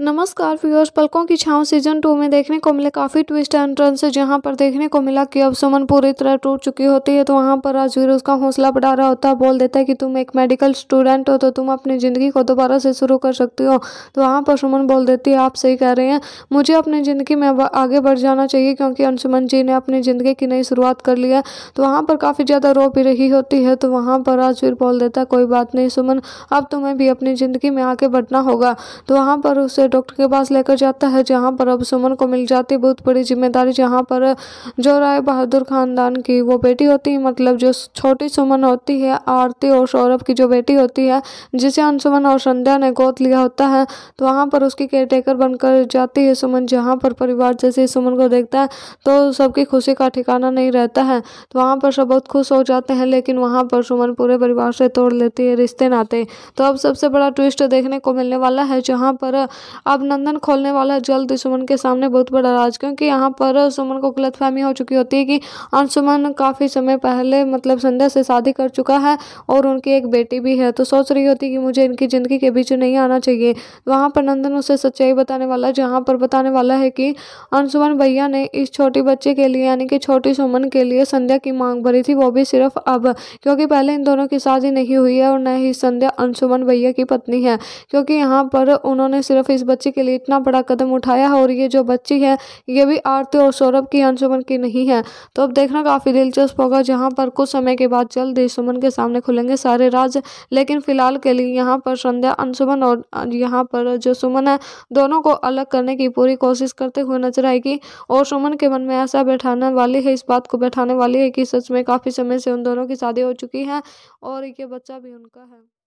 नमस्कार व्यूअर्स पलकों की छांव सीजन टू में देखने को मिले काफ़ी ट्विस्ट एंड टर्न से जहां पर देखने को मिला कि अब सुमन पूरी तरह टूट चुकी होती है तो वहां पर राजवीर उसका हौसला बढ़ा रहा होता है बोल देता है कि तुम एक मेडिकल स्टूडेंट हो तो तुम अपनी ज़िंदगी को दोबारा से शुरू कर सकती हो तो वहाँ पर सुमन बोल देती है आप सही कह रहे हैं मुझे अपनी ज़िंदगी में आगे बढ़ जाना चाहिए क्योंकि अंशुमन जी ने अपनी ज़िंदगी की नई शुरुआत कर ली है तो वहाँ पर काफ़ी ज़्यादा रो भी रही होती है तो वहाँ पर राजवीर बोल देता है कोई बात नहीं सुमन अब तुम्हें भी अपनी ज़िंदगी में आगे बढ़ना होगा तो वहाँ पर उसे डॉक्टर के पास लेकर जाता है जहाँ पर अब सुमन को मिल जाती है बहुत बड़ी जिम्मेदारी जहाँ पर जो राय बहादुर खानदान की वो बेटी होती है मतलब जो छोटी सुमन होती है आरती और सौरभ की जो बेटी होती है जिसे अनसुमन और संध्या ने गोद लिया होता है तो वहाँ पर उसकी केयर बनकर जाती है सुमन जहाँ पर परिवार जैसे सुमन को देखता है तो सबकी खुशी का ठिकाना नहीं रहता है तो वहाँ पर सब बहुत खुश हो जाते हैं लेकिन वहाँ पर सुमन पूरे परिवार से तोड़ लेती है रिश्ते नाते तो अब सबसे बड़ा ट्विस्ट देखने को मिलने वाला है जहाँ पर अब नंदन खोलने वाला जल्द सुमन के सामने बहुत बड़ा राज क्योंकि यहाँ पर सुमन को गलत फहमी हो चुकी होती है कि अंशुमन काफ़ी समय पहले मतलब संध्या से शादी कर चुका है और उनकी एक बेटी भी है तो सोच रही होती कि मुझे इनकी ज़िंदगी के बीच नहीं आना चाहिए वहाँ पर नंदन उसे सच्चाई बताने वाला जहाँ पर बताने वाला है कि अंशुमन भैया ने इस छोटी बच्चे के लिए यानी कि छोटी सुमन के लिए संध्या की मांग भरी थी वो भी सिर्फ अब क्योंकि पहले इन दोनों की शादी नहीं हुई है और न ही संध्या अंशुमन भैया की पत्नी है क्योंकि यहाँ पर उन्होंने सिर्फ इस बच्ची के लिए इतना बड़ा कदम उठाया है और ये जो बच्ची है ये भी आरती और सौरभ की अंशुमन की नहीं है तो अब देखना काफ़ी दिलचस्प होगा जहाँ पर कुछ समय के बाद जल्द ही सुमन के सामने खुलेंगे सारे राज लेकिन फिलहाल के लिए यहाँ पर संध्या अंशुमन और यहाँ पर जो सुमन है दोनों को अलग करने की पूरी कोशिश करते हुए नजर आएगी और सुमन के मन में ऐसा बैठाने वाली है इस बात को बैठाने वाली है कि सच में काफ़ी समय से उन दोनों की शादी हो चुकी है और ये बच्चा भी उनका है